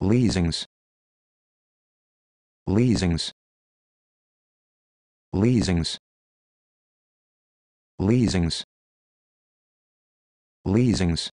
leasings leasings leasings leasings leasings